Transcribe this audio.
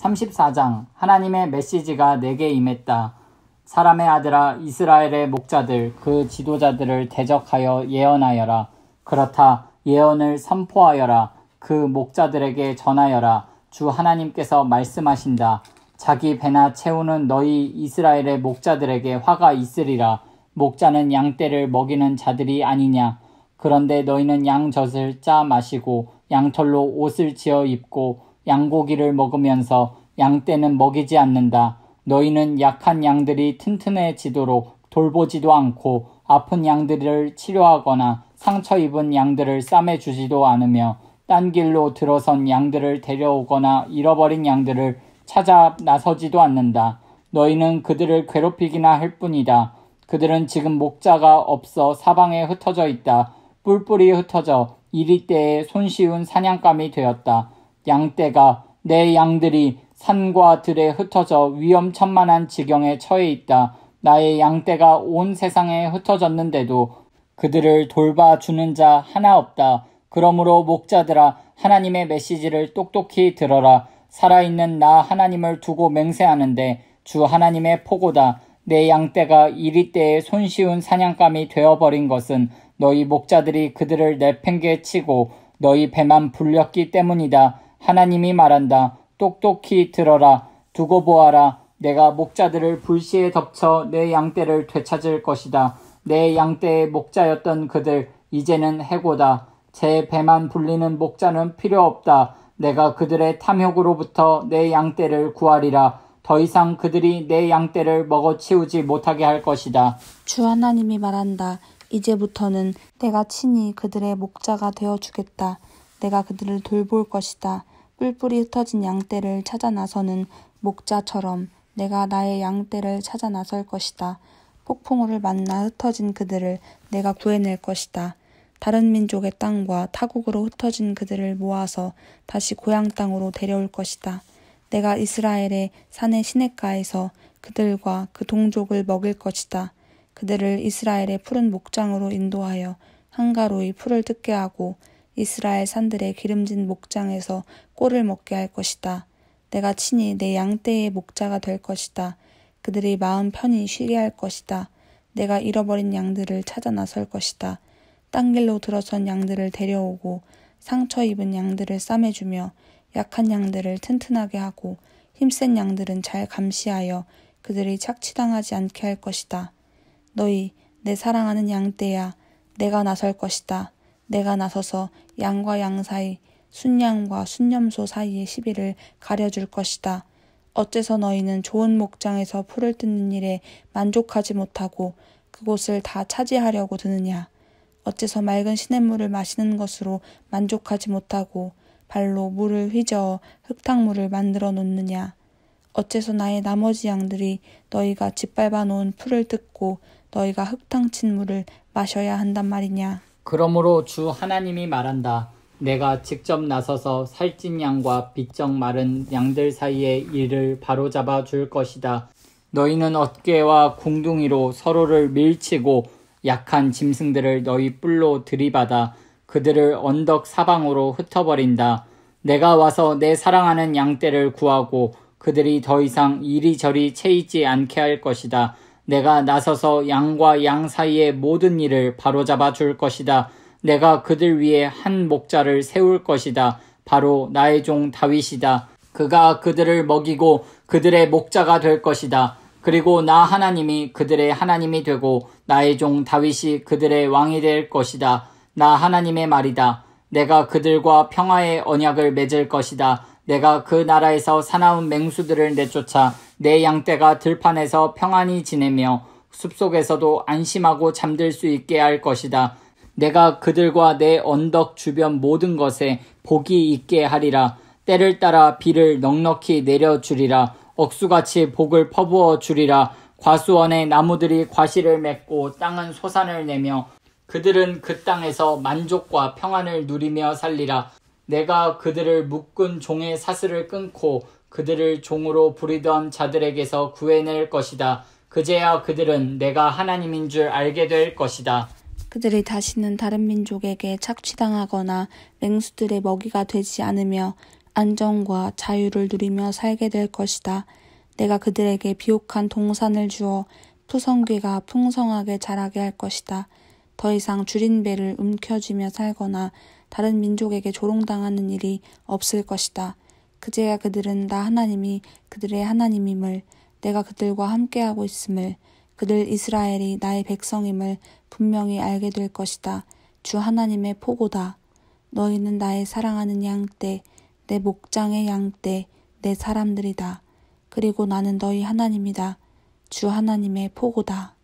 34장 하나님의 메시지가 내게 임했다. 사람의 아들아 이스라엘의 목자들 그 지도자들을 대적하여 예언하여라. 그렇다 예언을 선포하여라. 그 목자들에게 전하여라. 주 하나님께서 말씀하신다. 자기 배나 채우는 너희 이스라엘의 목자들에게 화가 있으리라. 목자는 양떼를 먹이는 자들이 아니냐. 그런데 너희는 양젖을 짜 마시고 양털로 옷을 지어 입고 양고기를 먹으면서 양떼는 먹이지 않는다. 너희는 약한 양들이 튼튼해지도록 돌보지도 않고 아픈 양들을 치료하거나 상처 입은 양들을 싸매주지도 않으며 딴 길로 들어선 양들을 데려오거나 잃어버린 양들을 찾아 나서지도 않는다. 너희는 그들을 괴롭히기나 할 뿐이다. 그들은 지금 목자가 없어 사방에 흩어져 있다. 뿔뿔이 흩어져 이리 때에 손쉬운 사냥감이 되었다. 양떼가 내 양들이 산과 들에 흩어져 위험천만한 지경에 처해 있다. 나의 양떼가 온 세상에 흩어졌는데도 그들을 돌봐주는 자 하나 없다. 그러므로 목자들아 하나님의 메시지를 똑똑히 들어라. 살아있는 나 하나님을 두고 맹세하는데 주 하나님의 포고다. 내 양떼가 이리 때에 손쉬운 사냥감이 되어버린 것은 너희 목자들이 그들을 내팽개치고 너희 배만 불렸기 때문이다. 하나님이 말한다. 똑똑히 들어라. 두고 보아라. 내가 목자들을 불시에 덮쳐 내 양떼를 되찾을 것이다. 내 양떼의 목자였던 그들 이제는 해고다. 제 배만 불리는 목자는 필요 없다. 내가 그들의 탐욕으로부터 내 양떼를 구하리라. 더 이상 그들이 내 양떼를 먹어 치우지 못하게 할 것이다. 주 하나님이 말한다. 이제부터는 내가 친히 그들의 목자가 되어 주겠다. 내가 그들을 돌볼 것이다. 뿔뿔이 흩어진 양떼를 찾아 나서는 목자처럼 내가 나의 양떼를 찾아 나설 것이다. 폭풍우를 만나 흩어진 그들을 내가 구해낼 것이다. 다른 민족의 땅과 타국으로 흩어진 그들을 모아서 다시 고향 땅으로 데려올 것이다. 내가 이스라엘의 산의 시냇가에서 그들과 그 동족을 먹일 것이다. 그들을 이스라엘의 푸른 목장으로 인도하여 한가로이 풀을 뜯게 하고 이스라엘 산들의 기름진 목장에서 꼴을 먹게 할 것이다. 내가 친히 내 양떼의 목자가 될 것이다. 그들이 마음 편히 쉬게 할 것이다. 내가 잃어버린 양들을 찾아 나설 것이다. 딴 길로 들어선 양들을 데려오고 상처 입은 양들을 싸매주며 약한 양들을 튼튼하게 하고 힘센 양들은 잘 감시하여 그들이 착취당하지 않게 할 것이다. 너희 내 사랑하는 양떼야 내가 나설 것이다. 내가 나서서 양과 양 사이 순양과 순염소 사이의 시비를 가려줄 것이다. 어째서 너희는 좋은 목장에서 풀을 뜯는 일에 만족하지 못하고 그곳을 다 차지하려고 드느냐. 어째서 맑은 시냇물을 마시는 것으로 만족하지 못하고 발로 물을 휘저어 흙탕물을 만들어 놓느냐. 어째서 나의 나머지 양들이 너희가 짓밟아 놓은 풀을 뜯고 너희가 흙탕 친 물을 마셔야 한단 말이냐. 그러므로 주 하나님이 말한다. 내가 직접 나서서 살찐 양과 비적 마른 양들 사이의 일을 바로잡아 줄 것이다. 너희는 어깨와 궁둥이로 서로를 밀치고 약한 짐승들을 너희 뿔로 들이받아 그들을 언덕 사방으로 흩어버린다. 내가 와서 내 사랑하는 양떼를 구하고 그들이 더 이상 이리저리 채이지 않게 할 것이다. 내가 나서서 양과 양 사이의 모든 일을 바로잡아 줄 것이다. 내가 그들 위에 한 목자를 세울 것이다. 바로 나의 종 다윗이다. 그가 그들을 먹이고 그들의 목자가 될 것이다. 그리고 나 하나님이 그들의 하나님이 되고 나의 종 다윗이 그들의 왕이 될 것이다. 나 하나님의 말이다. 내가 그들과 평화의 언약을 맺을 것이다. 내가 그 나라에서 사나운 맹수들을 내쫓아 내 양떼가 들판에서 평안히 지내며 숲속에서도 안심하고 잠들 수 있게 할 것이다. 내가 그들과 내 언덕 주변 모든 것에 복이 있게 하리라. 때를 따라 비를 넉넉히 내려주리라. 억수같이 복을 퍼부어 주리라. 과수원의 나무들이 과실을 맺고 땅은 소산을 내며 그들은 그 땅에서 만족과 평안을 누리며 살리라. 내가 그들을 묶은 종의 사슬을 끊고 그들을 종으로 부리던 자들에게서 구해낼 것이다. 그제야 그들은 내가 하나님인 줄 알게 될 것이다. 그들이 다시는 다른 민족에게 착취당하거나 맹수들의 먹이가 되지 않으며 안정과 자유를 누리며 살게 될 것이다. 내가 그들에게 비옥한 동산을 주어 푸성귀가 풍성하게 자라게 할 것이다. 더 이상 줄인 배를 움켜쥐며 살거나 다른 민족에게 조롱당하는 일이 없을 것이다. 그제야 그들은 나 하나님이 그들의 하나님임을 내가 그들과 함께하고 있음을 그들 이스라엘이 나의 백성임을 분명히 알게 될 것이다. 주 하나님의 포고다. 너희는 나의 사랑하는 양 때, 내 목장의 양 때, 내 사람들이다. 그리고 나는 너희 하나님이다. 주 하나님의 포고다.